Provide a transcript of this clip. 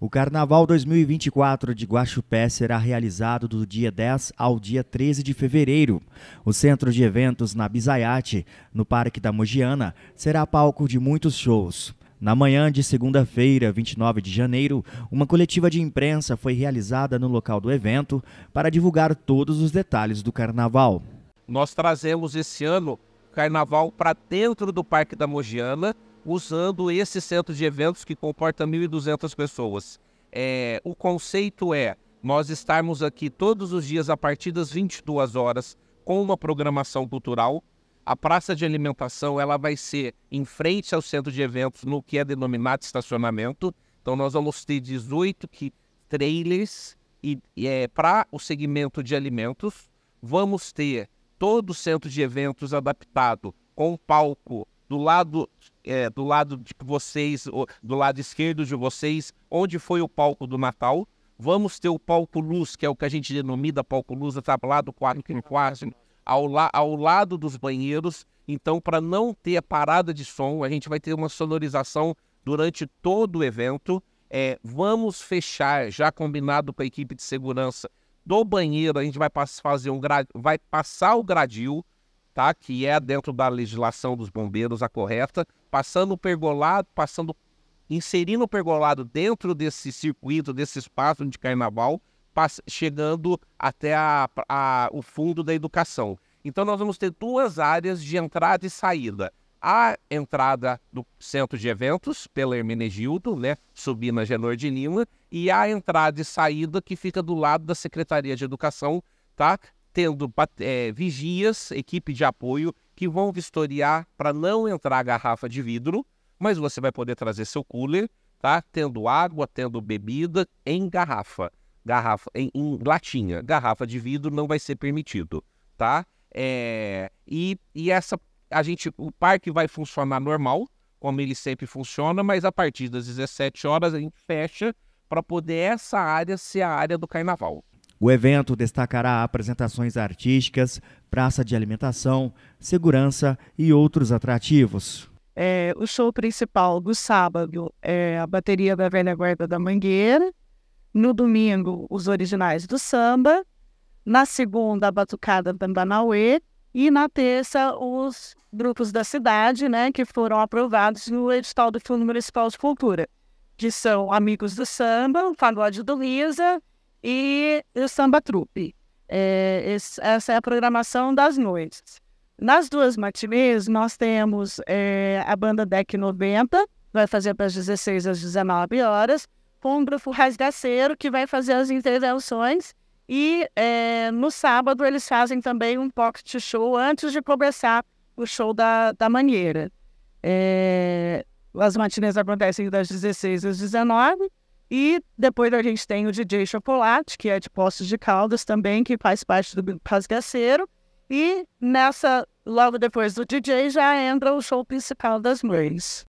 O Carnaval 2024 de Guaxupé será realizado do dia 10 ao dia 13 de fevereiro. O centro de eventos na Bisaiate, no Parque da Mogiana, será palco de muitos shows. Na manhã de segunda-feira, 29 de janeiro, uma coletiva de imprensa foi realizada no local do evento para divulgar todos os detalhes do carnaval. Nós trazemos esse ano carnaval para dentro do Parque da Mogiana usando esse centro de eventos que comporta 1.200 pessoas. É, o conceito é nós estarmos aqui todos os dias a partir das 22 horas com uma programação cultural. A praça de alimentação ela vai ser em frente ao centro de eventos no que é denominado estacionamento. Então nós vamos ter 18 que, trailers e, e é, para o segmento de alimentos. Vamos ter todo o centro de eventos adaptado com palco do lado é, do lado de vocês, do lado esquerdo de vocês, onde foi o palco do Natal. Vamos ter o palco luz, que é o que a gente denomina palco luz, atablado 4 do quarto ao, la ao lado dos banheiros. Então, para não ter parada de som, a gente vai ter uma sonorização durante todo o evento. É, vamos fechar, já combinado com a equipe de segurança do banheiro, a gente vai, fazer um vai passar o gradil tá? que é dentro da legislação dos bombeiros a correta, passando o pergolado, passando, inserindo o pergolado dentro desse circuito, desse espaço de carnaval, chegando até a, a, o fundo da educação. Então nós vamos ter duas áreas de entrada e saída. A entrada do centro de eventos, pela Hermenegildo, né, subindo a Genor de Lima, e a entrada e saída que fica do lado da Secretaria de Educação, tá? tendo é, vigias, equipe de apoio, que vão vistoriar para não entrar a garrafa de vidro, mas você vai poder trazer seu cooler, tá? Tendo água, tendo bebida em garrafa, garrafa em, em latinha, garrafa de vidro não vai ser permitido, tá? É, e, e essa a gente, o parque vai funcionar normal, como ele sempre funciona, mas a partir das 17 horas a gente fecha para poder essa área ser a área do carnaval. O evento destacará apresentações artísticas, praça de alimentação, segurança e outros atrativos. É, o show principal do sábado é a bateria da Velha Guarda da Mangueira. No domingo, os originais do samba. Na segunda, a Batucada Bandanauê. E na terça, os grupos da cidade, né, que foram aprovados no edital do Fundo Municipal de Cultura, que são Amigos do Samba, o Fagode do Lisa e o Samba Trupe. É, essa é a programação das noites. Nas duas matinês, nós temos é, a banda DEC 90, vai fazer das 16 às 19 horas, com o grupo Rasgaceiro, que vai fazer as intervenções. E é, no sábado, eles fazem também um pocket show antes de começar o show da, da Manheira. É, as matinês acontecem das 16 às 19 e depois a gente tem o DJ Chocolate, que é de Poços de Caldas também, que faz parte do Grupo Rasgaceiro. E nessa, logo depois do DJ, já entra o show principal das mães.